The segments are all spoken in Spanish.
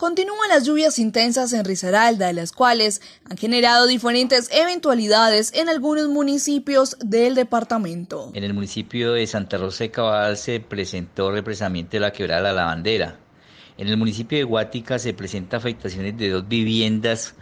Continúan las lluvias intensas en Risaralda, las cuales han generado diferentes eventualidades en algunos municipios del departamento. En el municipio de Santa Rosa de Cabal se presentó represamiento de la quebrada La bandera. En el municipio de Huática se presentan afectaciones de dos viviendas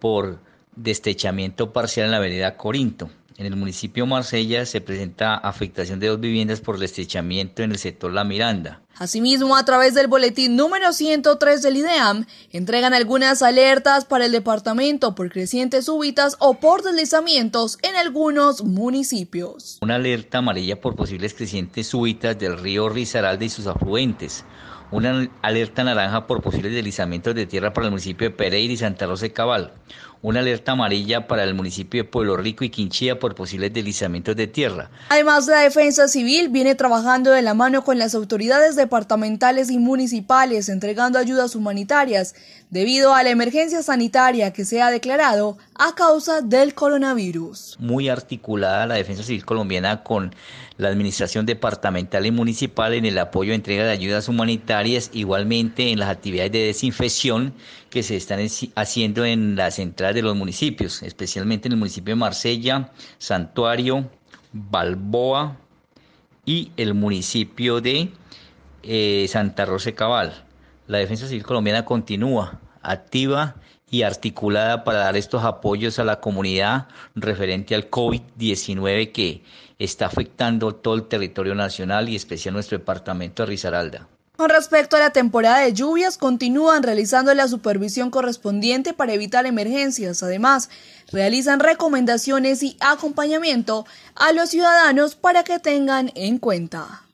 por destechamiento parcial en la vereda Corinto. En el municipio de Marsella se presenta afectación de dos viviendas por destechamiento en el sector La Miranda. Asimismo, a través del boletín número 103 del IDEAM, entregan algunas alertas para el departamento por crecientes súbitas o por deslizamientos en algunos municipios. Una alerta amarilla por posibles crecientes súbitas del río Rizaralde y sus afluentes una alerta naranja por posibles deslizamientos de tierra para el municipio de Pereira y Santa Rosa de Cabal, una alerta amarilla para el municipio de Pueblo Rico y Quinchía por posibles deslizamientos de tierra. Además, la Defensa Civil viene trabajando de la mano con las autoridades de departamentales y municipales entregando ayudas humanitarias debido a la emergencia sanitaria que se ha declarado a causa del coronavirus. Muy articulada la Defensa Civil colombiana con la Administración Departamental y Municipal en el apoyo a e entrega de ayudas humanitarias, igualmente en las actividades de desinfección que se están haciendo en las entradas de los municipios, especialmente en el municipio de Marsella, Santuario, Balboa, y el municipio de eh, Santa Rosa Cabal. La Defensa Civil Colombiana continúa activa y articulada para dar estos apoyos a la comunidad referente al COVID-19 que está afectando todo el territorio nacional y especial nuestro departamento de Risaralda. Con respecto a la temporada de lluvias, continúan realizando la supervisión correspondiente para evitar emergencias. Además, realizan recomendaciones y acompañamiento a los ciudadanos para que tengan en cuenta.